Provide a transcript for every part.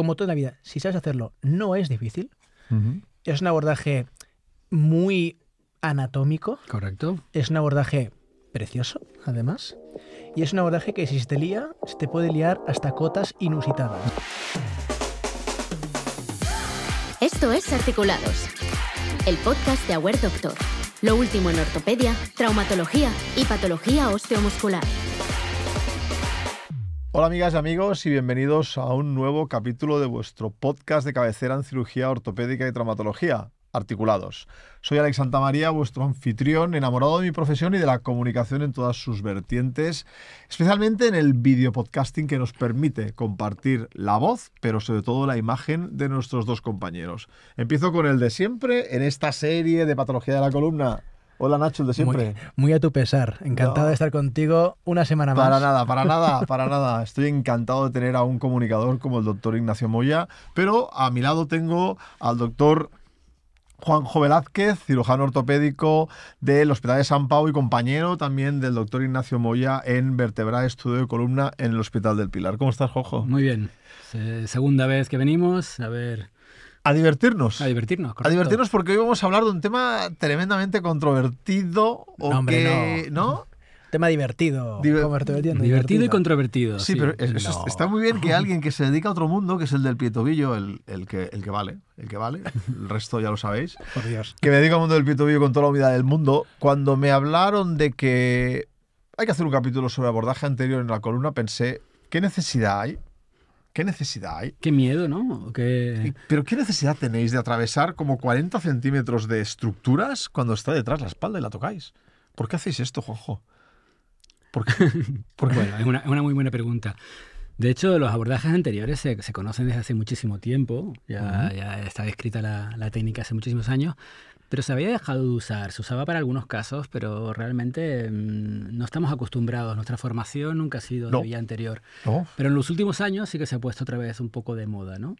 como toda la vida, si sabes hacerlo, no es difícil. Es un abordaje muy anatómico. Correcto. Es un abordaje precioso, además. Y es un abordaje que si se te lía, se te puede liar hasta cotas inusitadas. Esto es Articulados, el podcast de Auer Doctor. Lo último en ortopedia, traumatología y patología osteomuscular. Hola amigas y amigos y bienvenidos a un nuevo capítulo de vuestro podcast de cabecera en cirugía ortopédica y traumatología, articulados. Soy Alex Santamaría, vuestro anfitrión, enamorado de mi profesión y de la comunicación en todas sus vertientes, especialmente en el videopodcasting podcasting que nos permite compartir la voz, pero sobre todo la imagen de nuestros dos compañeros. Empiezo con el de siempre en esta serie de patología de la columna Hola Nacho, el de siempre. Muy, a tu pesar. Encantado de estar contigo una semana más. Para nada, para nada, para nada. Estoy encantado de tener a un comunicador como el doctor Ignacio Moya, pero a mi lado tengo al doctor Juanjo Velázquez, cirujano ortopédico del Hospital de San Pau y compañero también del doctor Ignacio Moya en Vertebra Estudio de Columna en el Hospital del Pilar. ¿Cómo estás, Jojo? Muy bien. segunda vez que venimos. A ver a divertirnos. A divertirnos, A divertirnos porque hoy vamos a hablar de un tema tremendamente controvertido. O hombre, no. Tema divertido. divertido, y controvertido. Sí, pero está muy bien que alguien que se dedica a otro mundo, que es el del pietobillo, el, que, el que vale, el que vale, el resto ya lo sabéis. Por Dios. Que me dedica al mundo del pietobillo con toda la humildad del mundo. Cuando me hablaron de que hay que hacer un capítulo sobre abordaje anterior en la columna, pensé, ¿qué necesidad hay ¿Qué necesidad hay? Qué miedo, ¿no? ¿Qué... Pero ¿qué necesidad tenéis de atravesar como 40 centímetros de estructuras cuando está detrás la espalda y la tocáis? ¿Por qué hacéis esto, Juanjo? Porque bueno, es una, una, muy buena pregunta. De hecho, los abordajes anteriores se, se conocen desde hace muchísimo tiempo, ya, ya está descrita la, la técnica hace muchísimos años, pero se había dejado de usar. Se usaba para algunos casos, pero realmente mm, no estamos acostumbrados. Nuestra formación nunca ha sido de vía anterior. Pero en los últimos años sí que se ha puesto otra vez un poco de moda, ¿no?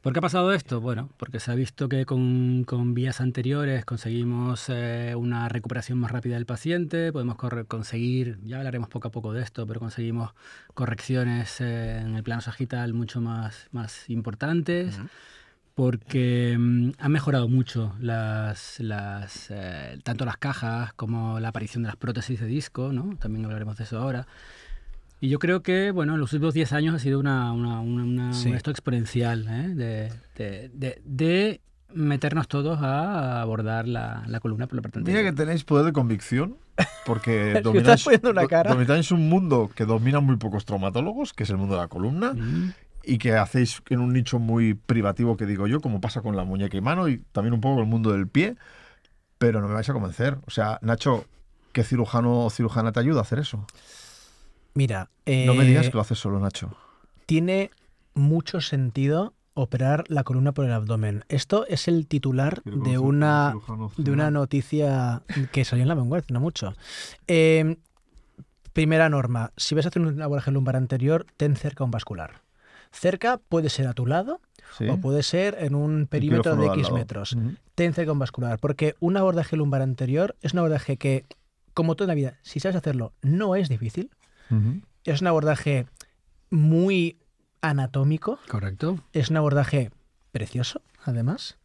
¿Por qué ha pasado esto? Bueno, porque se ha visto que con, vías anteriores conseguimos eh, una recuperación más rápida del paciente, podemos conseguir, ya hablaremos poco a poco de esto, pero conseguimos correcciones eh, en el plano sagital mucho más, más importantes porque mm, ha han mejorado mucho las, las eh, tanto las cajas como la aparición de las prótesis de disco, ¿no? También hablaremos de eso ahora. Y yo creo que, bueno, en los últimos 10 años ha sido una, una, un esto exponencial ¿eh? de, de, de, meternos todos a abordar la, la columna por Mira que tenéis poder de convicción, porque domináis, un mundo que dominan muy pocos traumatólogos, que es el mundo de la columna, mm y que hacéis en un nicho muy privativo que digo yo, como pasa con la muñeca y mano y también un poco con el mundo del pie, pero no me vais a convencer. O sea, Nacho, ¿qué cirujano o cirujana te ayuda a hacer eso? Mira, no me eh, digas que lo haces solo, Nacho. Tiene mucho sentido operar la columna por el abdomen. Esto es el titular de una, de una noticia que salió en la vanguardia, no mucho. Eh, primera norma, si vas a hacer un abordaje lumbar anterior, ten cerca un vascular. Cerca puede ser a tu lado o puede ser en un perímetro de X metros. Ten con vascular, porque un abordaje lumbar anterior es un abordaje que, como toda la vida, si sabes hacerlo, no es difícil. Es un abordaje muy anatómico. Correcto. Es un abordaje precioso, además.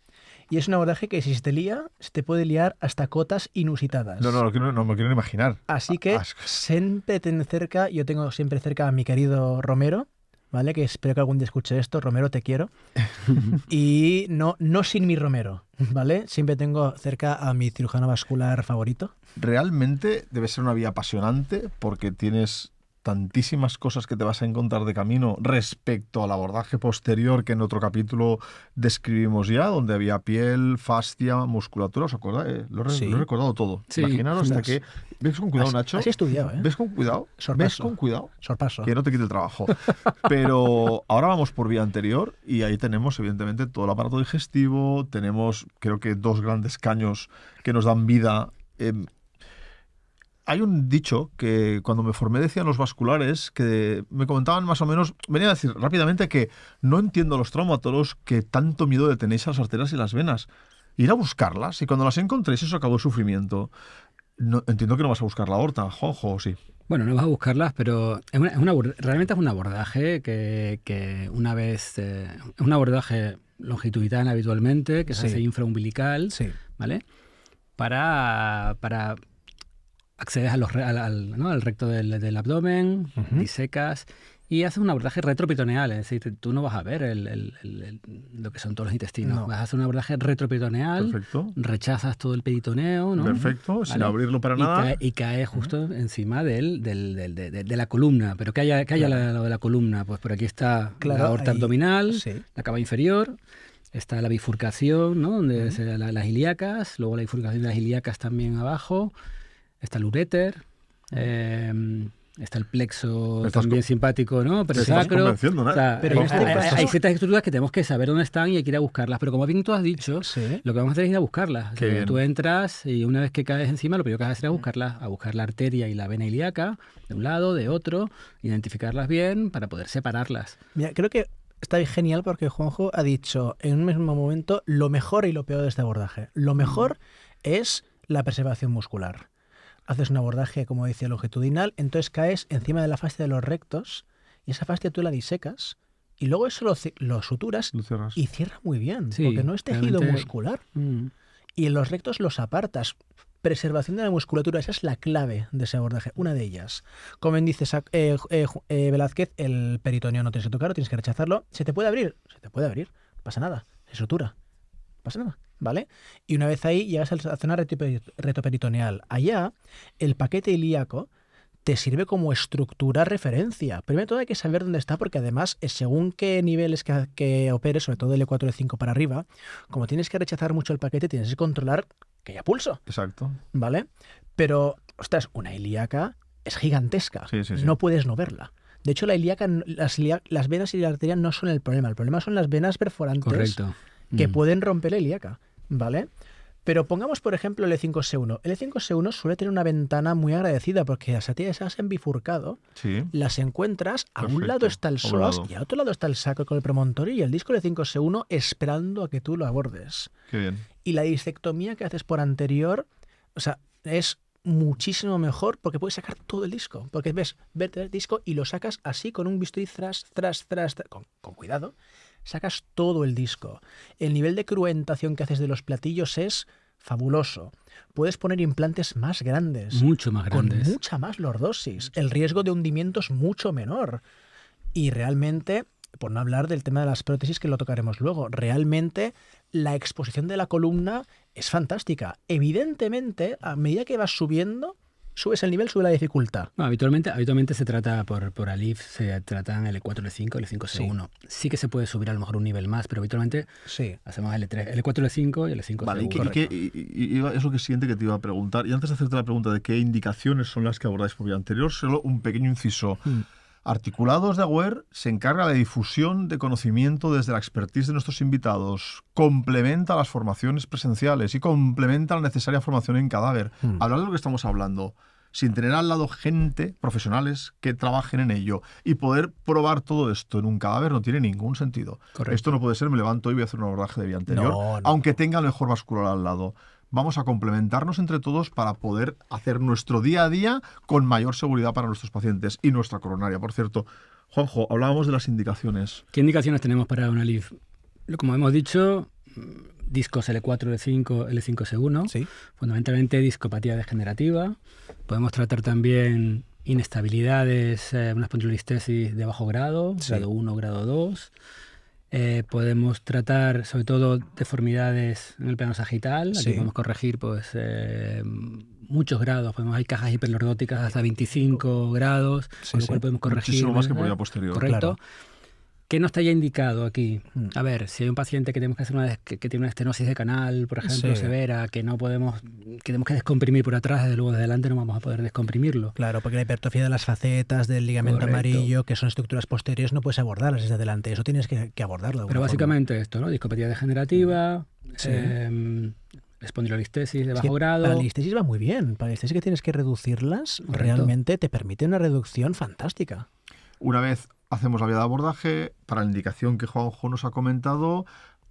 Y es un abordaje que si se te lía, se te puede liar hasta cotas inusitadas. No, no, no, me quiero imaginar. Así que siempre ten cerca, yo tengo siempre cerca a mi querido Romero, ¿vale? Que espero que algún día escuche esto. Romero, te quiero. y no, no sin mi Romero, ¿vale? Siempre tengo cerca a mi cirujano vascular favorito. Realmente debe ser una vida apasionante porque tienes tantísimas cosas que te vas a encontrar de camino respecto al abordaje posterior que en otro capítulo describimos ya, donde había piel, fascia, musculatura, ¿os acordáis? Eh, lo, he, recordado todo. Sí. hasta que... ¿Ves con cuidado, Nacho? Así estudiado, ¿eh? ¿Ves con cuidado? Sorpaso. ¿Ves con cuidado? Sorpaso. Que no te quite el trabajo. Pero ahora vamos por vía anterior y ahí tenemos, evidentemente, todo el aparato digestivo, tenemos, creo que, dos grandes caños que nos dan vida em, hay un dicho que cuando me formé decían los vasculares, que me comentaban más o menos, venía a decir rápidamente que no entiendo los traumatólogos que tanto miedo le tenéis a las arterias y las venas. Ir a buscarlas y cuando las encontréis eso acabó el sufrimiento. No, entiendo que no vas a buscar la horta, jojo, sí. Bueno, no vas a buscarlas, pero es realmente es un abordaje que, una vez... es eh, un abordaje longitudinal habitualmente, que se hace infraumbilical, ¿vale? Para, para accedes a los, al, recto del, abdomen, disecas y haces un abordaje retropitoneal, es decir, tú no vas a ver lo que son todos los intestinos, vas a hacer un abordaje retropitoneal, rechazas todo el peritoneo, ¿no? Perfecto, sin abrirlo para y nada. Cae, y cae justo encima del, de, la columna, pero ¿qué haya, que haya de la columna? Pues por aquí está la aorta abdominal, la cava inferior, está la bifurcación, Donde se, las ilíacas, luego la bifurcación de las ilíacas también abajo. Está el ureter, em, Está el plexo también simpático, ¿no? Pero, ¿no? pero este hay, ciertas estructuras que tenemos que saber dónde están y hay que ir a buscarlas. Pero como bien tú has dicho, lo que vamos a hacer es ir a buscarlas. Eh, tú entras y una vez que caes encima, lo primero que vas a hacer es buscarlas, a buscar la arteria y la vena ilíaca, de un lado, de otro, identificarlas bien para poder separarlas. Mira, creo que está genial porque Juanjo ha dicho en un mismo momento lo mejor y lo peor de este abordaje. Lo mejor es la preservación muscular haces un abordaje, como decía, longitudinal, entonces caes encima de la fascia de los rectos y esa fascia tú la disecas y luego eso lo, suturas y cierra muy bien, porque no es tejido muscular. Mm. Y en los rectos los apartas. Preservación de la musculatura, esa es la clave de ese abordaje, una de ellas. Como dice eh, eh, eh, Velázquez, el peritoneo no tienes que tocar, tienes que rechazarlo. ¿Se te puede abrir? Se te puede abrir, pasa nada, se sutura, pasa nada. ¿vale? Y una vez ahí llegas a la zona retoperitoneal. Allá, el paquete ilíaco te sirve como estructura referencia. Primero todo hay que saber dónde está, porque además, eh, según qué niveles que, que sobre todo el E4 l 5 para arriba, como tienes que rechazar mucho el paquete, tienes que controlar que haya pulso. Exacto. ¿Vale? Pero, ostras, una ilíaca es gigantesca. No puedes no verla. De hecho, la ilíaca, las, las venas y la arteria no son el problema. El problema son las venas perforantes. Correcto que mm. pueden romper el IACA, ¿vale? Pero pongamos, por ejemplo, el e 5 c 1 El e 5 c 1 suele tener una ventana muy agradecida porque las tías se en bifurcado, sí. las encuentras, a un lado está el SOAS y a otro lado está el saco con el promontorio y el disco del 5 c 1 esperando a que tú lo abordes. Qué bien. Y la disectomía que haces por anterior, o sea, es muchísimo mejor porque puedes sacar todo el disco. Porque ves, verte el disco y lo sacas así con un bisturí tras, tras, tras, con, con cuidado sacas todo el disco. El nivel de cruentación que haces de los platillos es fabuloso. Puedes poner implantes más grandes. Mucho más grandes. Con mucha más lordosis. El riesgo de hundimiento es mucho menor. Y realmente, por no hablar del tema de las prótesis que lo tocaremos luego, realmente la exposición de la columna es fantástica. Evidentemente, a medida que vas subiendo, subes el nivel, sube la dificultad. No, habitualmente, se trata por, por Alif, se tratan L4, L5, L5, C1. Sí. que se puede subir a lo mejor un nivel más, pero habitualmente sí. hacemos L3, L4, L5 y L5, e vale, C1. Vale, y, y, y, que siguiente que te iba a preguntar, y antes de hacerte la pregunta de qué indicaciones son las que abordáis por vía anterior, solo un pequeño inciso. Hmm. Articulados de Agüer se encarga de la difusión de conocimiento desde la expertise de nuestros invitados, complementa las formaciones presenciales y complementa la necesaria formación en cadáver. Hmm. Hablar de lo que estamos hablando, sin tener al lado gente, profesionales que trabajen en ello. Y poder probar todo esto en un cadáver no tiene ningún sentido. Esto no puede ser, me levanto y voy a hacer un abordaje de vía anterior, aunque tenga el mejor vascular al lado vamos a complementarnos entre todos para poder hacer nuestro día a día con mayor seguridad para nuestros pacientes y nuestra coronaria. Por cierto, Juanjo, hablábamos de las indicaciones. ¿Qué indicaciones tenemos para una LIF? Como hemos dicho, discos L4, L5, L5S1, sí. fundamentalmente discopatía degenerativa. Podemos tratar también inestabilidades, eh, unas una espondilolistesis de bajo grado, grado 1, grado 2. Eh, podemos tratar sobre todo deformidades en el plano sagital. Aquí podemos corregir pues, eh, muchos grados. Podemos, hay cajas hiperlordóticas hasta 25 grados, con lo cual podemos corregir. Muchísimo más que por posterior. Correcto. ¿Qué no está ya indicado aquí? Hmm. A ver, si hay un paciente que tenemos que hacer una tiene una estenosis de canal, por ejemplo, severa, que no podemos, que tenemos que descomprimir por atrás, desde luego desde adelante no vamos a poder descomprimirlo. Claro, porque la hipertrofia de las facetas, del ligamento amarillo, que son estructuras posteriores, no puedes abordarlas desde adelante. Eso tienes que, abordarlo. Pero básicamente esto, ¿no? Discopatía degenerativa. Mm. Sí. Em, espondilolistesis de bajo grado. la listesis va muy bien. Para la listesis que tienes que reducirlas, realmente te permite una reducción fantástica. Una vez hacemos la vía de abordaje para la indicación que Juanjo nos ha comentado,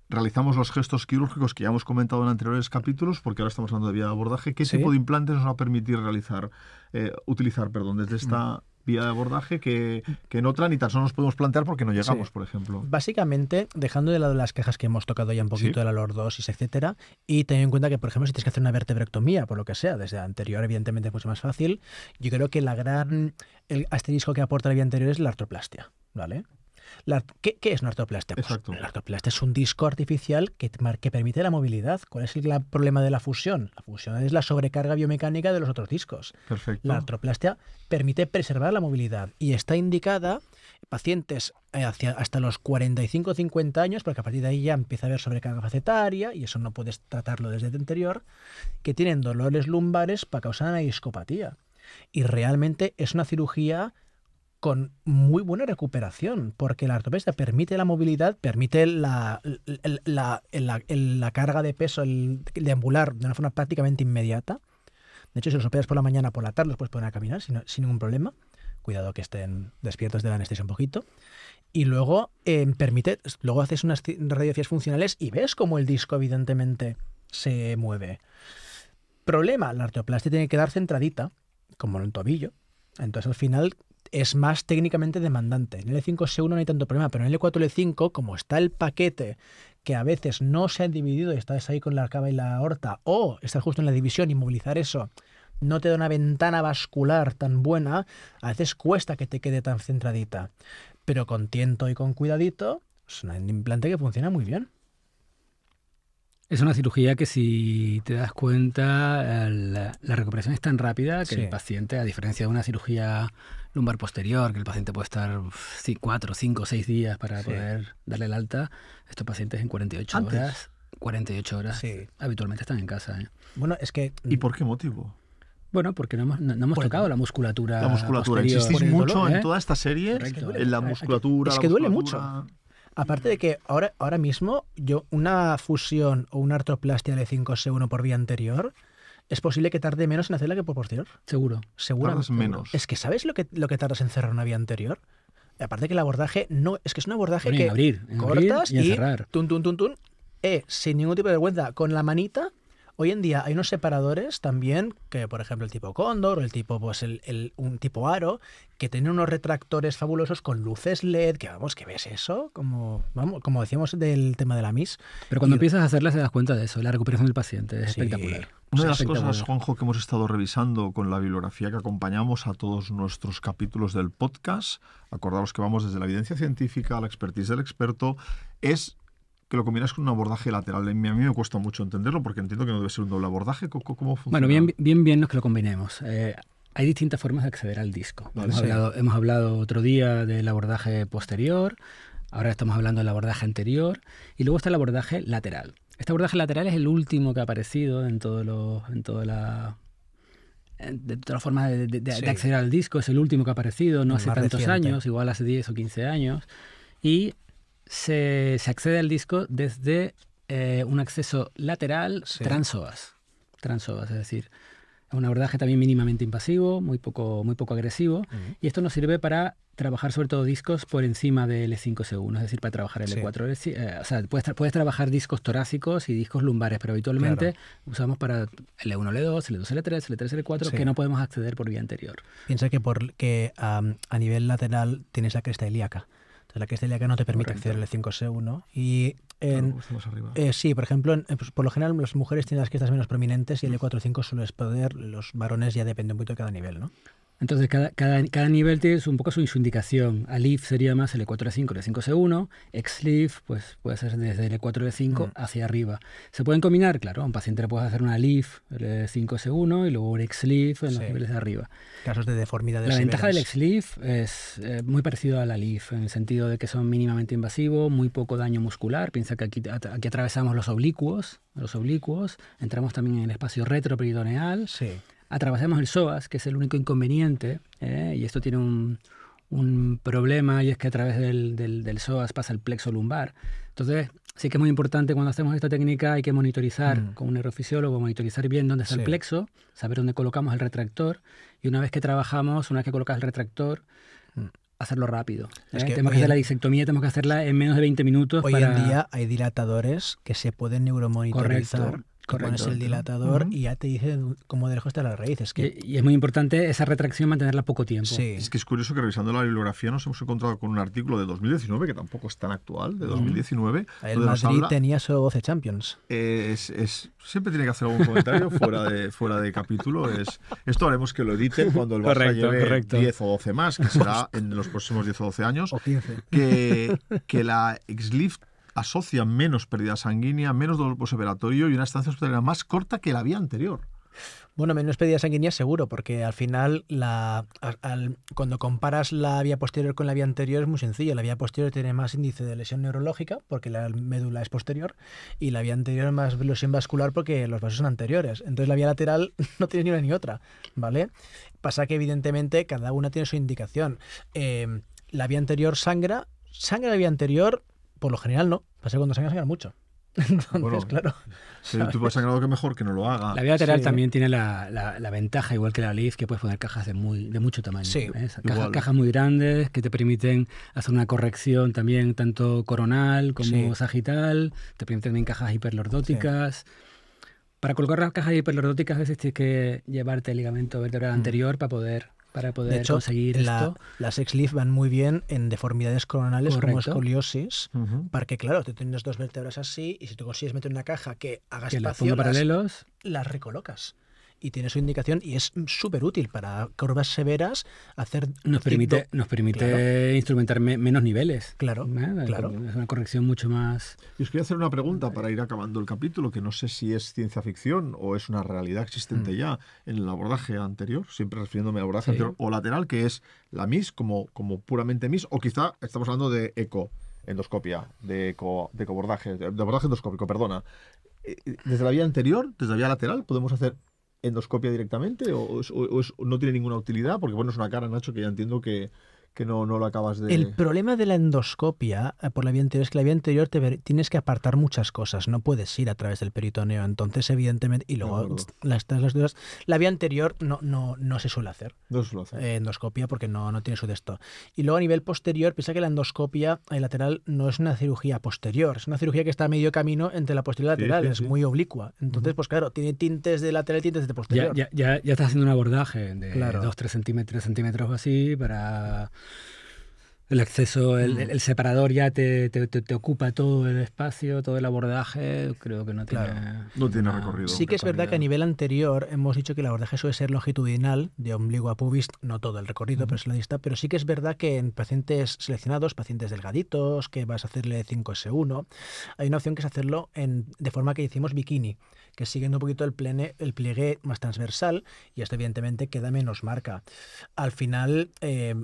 realizamos los gestos quirúrgicos que ya hemos comentado en anteriores capítulos, porque ahora estamos hablando de vía de abordaje. ¿Qué tipo de implantes nos va a permitir realizar, eh, utilizar, perdón, desde esta vía de abordaje que, que en otra ni tan solo nos podemos plantear porque no llegamos, por ejemplo. Básicamente, dejando de lado las quejas que hemos tocado ya un poquito de la lordosis, etcétera, y teniendo en cuenta que, por ejemplo, si tienes que hacer una vertebrectomía, por lo que sea, desde anterior, evidentemente es mucho más fácil, yo creo que la gran, el asterisco que aporta la vía anterior es la artroplastia. ¿Vale? ¿qué, es una artoplastia? Pues la artroplastia es un disco artificial que, permite la movilidad. ¿Cuál es el problema de la fusión? La fusión es la sobrecarga biomecánica de los otros discos. La artroplastia permite preservar la movilidad y está indicada pacientes eh, hasta los 45 o 50 años, porque a partir de ahí ya empieza a haber sobrecarga facetaria, y eso no puedes tratarlo desde el anterior, que tienen dolores lumbares para causar una discopatía. Y realmente es una cirugía con muy buena recuperación, porque la artoplastia permite la movilidad, permite la, la, carga de peso, el deambular de una forma prácticamente inmediata. De hecho, si los operas por la mañana, por la tarde, los puedes poner a caminar sin, ningún problema. Cuidado que estén despiertos de la anestesia un poquito. Y luego em, permite, luego haces unas radiografías funcionales y ves cómo el disco, evidentemente, se mueve. Problema, la arteoplastia tiene que quedar centradita, como en un tobillo. Entonces al final es más técnicamente demandante. En l 5 c 1 no hay tanto problema, pero en L4L5, como está el paquete que a veces no se ha dividido y estás ahí con la cava y la horta, o estás justo en la división y movilizar eso no te da una ventana vascular tan buena, a veces cuesta que te quede tan centradita. Pero con tiento y con cuidadito, es un implante que funciona muy bien. Es una cirugía que si te das cuenta, eh, la, recuperación es tan rápida que el paciente, a diferencia de una cirugía lumbar posterior, que el paciente puede estar cuatro, 5, seis días para poder darle el alta, estos pacientes en 48 horas, 48 horas, habitualmente están en casa. ¿eh? Bueno, es que... Mm, ¿Y por qué motivo? Bueno, porque no hemos, tocado la musculatura. La musculatura. ¿Existe mucho en ¿eh? toda esta serie. En la musculatura. Es que duele, mucho. Aparte de que ahora, ahora mismo, yo, una fusión o una artroplastia de 5C1 por vía anterior, es posible que tarde menos en hacerla que por posterior. Seguro. Seguro. menos. Es que ¿sabes lo que, lo que tardas en cerrar una vía anterior? Aparte que el abordaje no. Es que es un abordaje que. abrir. cortas y, cerrar. Tun, tun, Eh, sin ningún tipo de vergüenza, con la manita Hoy en día hay unos separadores también, que por ejemplo el tipo cóndor o el tipo, pues un tipo aro, que tienen unos retractores fabulosos con luces LED, que vamos, que ves eso, como, vamos, como decíamos del tema de la MIS. Pero cuando empiezas a hacerlas se das cuenta de eso, la recuperación del paciente es espectacular. Una de las cosas, Juanjo, que hemos estado revisando con la bibliografía que acompañamos a todos nuestros capítulos del podcast, acordaros que vamos desde la evidencia científica a la expertise del experto, es que lo combinas con un abordaje lateral. A mí me cuesta mucho entenderlo porque entiendo que no debe ser un doble abordaje. ¿Cómo, funciona? Bueno, bien, bien, bien los que lo combinemos. Eh, hay distintas formas de acceder al disco. hemos, hablado, otro día del abordaje posterior, ahora estamos hablando del abordaje anterior y luego está el abordaje lateral. Este abordaje lateral es el último que ha aparecido en, todos los, en toda la todas formas de, acceder al disco, es el último que ha aparecido, no hace tantos años, igual hace 10 o 15 años, y se, accede al disco desde eh, un acceso lateral sí. transoas. es decir, un abordaje también mínimamente impasivo, muy poco, muy poco agresivo. Y esto nos sirve para trabajar sobre todo discos por encima de L5C1, e es decir, para trabajar L4. E eh, o sea, puedes, trabajar discos torácicos y discos lumbares, pero habitualmente usamos para L1, L2, L2, L3, L3, L4, que no podemos acceder por vía anterior. Piensa que, por, a nivel lateral tienes la cresta ilíaca la que es que no te permite acceder al 5 c 1 Y en, eh, sí, por ejemplo, pues, por lo general las mujeres tienen las questas menos prominentes y el E4-5 suele poder, los varones ya depende un poquito de cada nivel, ¿no? Entonces, cada, cada, cada nivel tiene un poco su, indicación. Alif sería más el E4 E5, el 5 C1. Exlif, pues puede ser desde el E4 E5 hacia arriba. Se pueden combinar, claro. un paciente le puedes hacer una Alif, el 5 e C1 e y luego un Exlif en los niveles de arriba. Casos de deformidad de La ventaja del del Exlif es eh, muy parecido la Alif, en el sentido de que son mínimamente invasivos, muy poco daño muscular. Piensa que aquí, aquí atravesamos los oblicuos, los oblicuos. Entramos también en el espacio retroperitoneal. Sí atravesamos el SOAS, que es el único inconveniente, ¿eh? y esto tiene un, un, problema, y es que a través del, del, pasa el plexo lumbar. Entonces, sí que es muy importante cuando hacemos esta técnica, hay que monitorizar como mm. con un neurofisiólogo, monitorizar bien dónde está el plexo, saber dónde colocamos el retractor, y una vez que trabajamos, una vez que colocas el retractor, mm. hacerlo rápido. Es ¿eh? que tenemos que hacer la disectomía, tenemos que hacerla en menos de 20 minutos. Hoy en día hay dilatadores que se pueden neuromonitorizar. Correcto. Correcto. es el dilatador y ya te dice cómo de lejos está la raíz. Es que... y, es muy importante esa retracción mantenerla poco tiempo. Sí. Es que es curioso que revisando la bibliografía nos hemos encontrado con un artículo de 2019, que tampoco es tan actual, de 2019. El Madrid tenía solo 12 Champions. Es, es, siempre tiene que hacer algún comentario fuera de, fuera de capítulo. Es, esto haremos que lo editen cuando el Barça 10 o 12 más, que será en los próximos 10 o 12 años. Que, que la Exlift asocia menos pérdida sanguínea, menos dolor posoperatorio y una estancia hospitalaria más corta que la vía anterior. Bueno, menos pérdida sanguínea seguro, porque al final la, cuando comparas la vía posterior con la vía anterior es muy sencillo. La vía posterior tiene más índice de lesión neurológica porque la médula es posterior y la vía anterior más lesión vascular porque los vasos son anteriores. Entonces la vía lateral no tiene ni una ni otra, ¿vale? Pasa que evidentemente cada una tiene su indicación. Eh, la vía anterior sangra, sangra la vía anterior por lo general no. Pasé cuando se mucho. claro. Si tú algo que mejor que no lo haga. La vía lateral también tiene la, ventaja, igual que la liz que puedes poner cajas de, muy, de mucho tamaño. cajas muy grandes que te permiten hacer una corrección también, tanto coronal como sagital. Te permiten también cajas hiperlordóticas. Para colocar las cajas hiperlordóticas, a veces tienes que llevarte el ligamento vertebral mm. anterior para poder para poder de hecho, conseguir esto. Las ex van muy bien en deformidades coronales como escoliosis, porque claro, te tienes dos vértebras así y si tú consigues meter una caja que haga espacio, las recolocas y tiene su indicación y es súper útil para curvas severas hacer... Nos permite, nos permite instrumentar menos niveles. Claro, Es una corrección mucho más... Y os quería hacer una pregunta para ir acabando el capítulo, que no sé si es ciencia ficción o es una realidad existente mm. ya en el abordaje anterior, siempre refiriéndome al abordaje anterior o lateral, que es la MIS como, como puramente MIS, o quizá estamos hablando de ECO endoscopia, de, de abordaje de abordaje endoscópico, perdona. Eh, eh, desde la vía anterior, desde la vía lateral, podemos hacer endoscopia directamente o, no tiene ninguna utilidad? Porque bueno, es una cara, Nacho, que ya entiendo que, que no, lo acabas de... El problema de la endoscopia eh, por la vía anterior es que la vía anterior te tienes que apartar muchas cosas, no puedes ir a través del peritoneo, entonces evidentemente, y luego las, las, dudas, la vía anterior no, no, no se suele hacer. No se suele hacer. Eh, endoscopia porque no, no tiene su desto. Y luego a nivel posterior, piensa que la endoscopia eh, lateral no es una cirugía posterior, es una cirugía que está a medio camino entre la posterior y la lateral, es muy oblicua. Entonces, pues claro, tiene tintes de lateral y tintes de posterior. Ya, ya, ya, estás haciendo un abordaje de claro. 2-3 centímetros, centímetros así para... El acceso, el, mm. separador ya te, ocupa todo el espacio, todo el abordaje, creo que no tiene... no tiene recorrido. Sí que es verdad que a nivel anterior hemos dicho que el abordaje suele ser longitudinal, de ombligo a pubis, no todo el recorrido, mm. personalista, pero sí que es verdad que en pacientes seleccionados, pacientes delgaditos, que vas a hacerle 5S1, hay una opción que es hacerlo en, de forma que decimos bikini, que siguiendo un poquito el, plene, el pliegue más transversal, y esto evidentemente queda menos marca. Al final... Eh,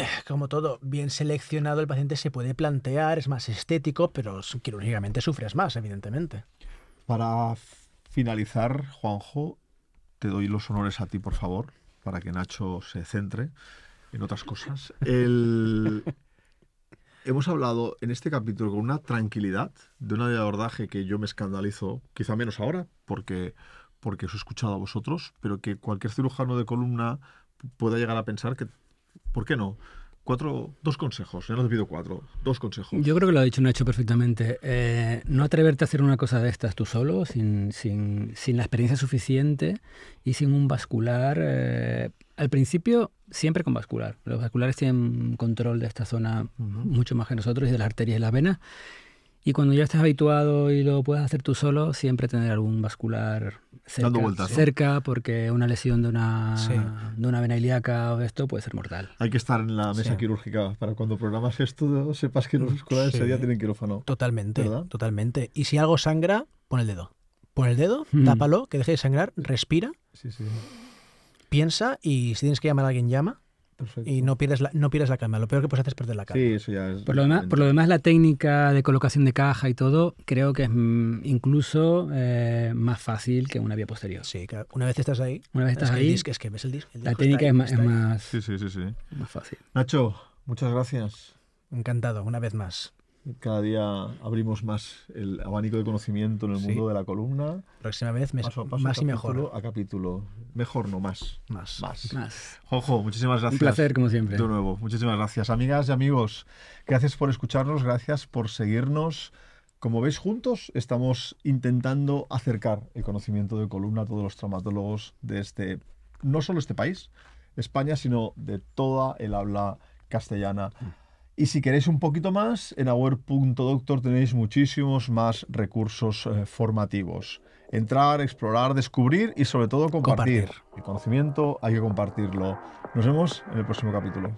eh, como todo, bien seleccionado, el paciente se puede plantear, es más estético, pero quirúrgicamente sufres más, evidentemente. Para finalizar, Juanjo, te doy los honores a ti, por favor, para que Nacho se centre en otras cosas. Hemos hablado en este capítulo con una tranquilidad de un abordaje que yo me escandalizo, quizá menos ahora, porque, porque os he escuchado a vosotros, pero que cualquier cirujano de columna pueda llegar a pensar que ¿Por qué no? Cuatro, dos consejos, ya no te pido cuatro, dos consejos. Yo creo que lo ha dicho Nacho perfectamente. Eh, no atreverte a hacer una cosa de estas tú solo, sin, sin, la experiencia suficiente y sin un vascular. Eh, al principio, siempre con vascular. Los vasculares tienen control de esta zona mucho más que nosotros y de las arterias y las venas. Y cuando ya estés habituado y lo puedas hacer tú solo, siempre tener algún vascular cerca, porque una lesión de una, de vena ilíaca o esto puede ser mortal. Hay que estar en la mesa quirúrgica para cuando programas esto, sepas que los vasculares ese día tienen quirófano. Totalmente, totalmente. Y si algo sangra, pon el dedo. Pon el dedo, tápalo, que deje de sangrar, respira. Piensa y si tienes que llamar a alguien, llama. Y no pierdes, la, no pierdes la calma. Lo peor que puedes hacer es perder la calma. Sí, eso ya es por, lo demás, por lo demás, la técnica de colocación de caja y todo, creo que es mm, incluso eh, más fácil que una vía posterior. Sí, Una vez estás ahí. Una vez estás es Que es que ves el disco. la técnica es, es más, sí, sí, sí, más fácil. Nacho, muchas gracias. Encantado, una vez más. Cada día abrimos más el abanico de conocimiento en el mundo de la columna. Próxima vez más y mejor. A capítulo. Mejor no, más. Más. Más. Jojo, muchísimas gracias. Un placer, como siempre. De nuevo, muchísimas gracias. Amigas y amigos, gracias por escucharnos, gracias por seguirnos. Como veis, juntos estamos intentando acercar el conocimiento de columna a todos los traumatólogos de este, no solo este país, España, sino de toda el habla castellana y si queréis un poquito más, en aware.doctor tenéis muchísimos más recursos eh, formativos. Entrar, explorar, descubrir y sobre todo compartir. compartir. El conocimiento hay que compartirlo. Nos vemos en el próximo capítulo.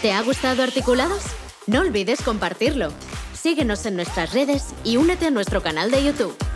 ¿Te ha gustado Articulados? No olvides compartirlo. Síguenos en nuestras redes y únete a nuestro canal de YouTube.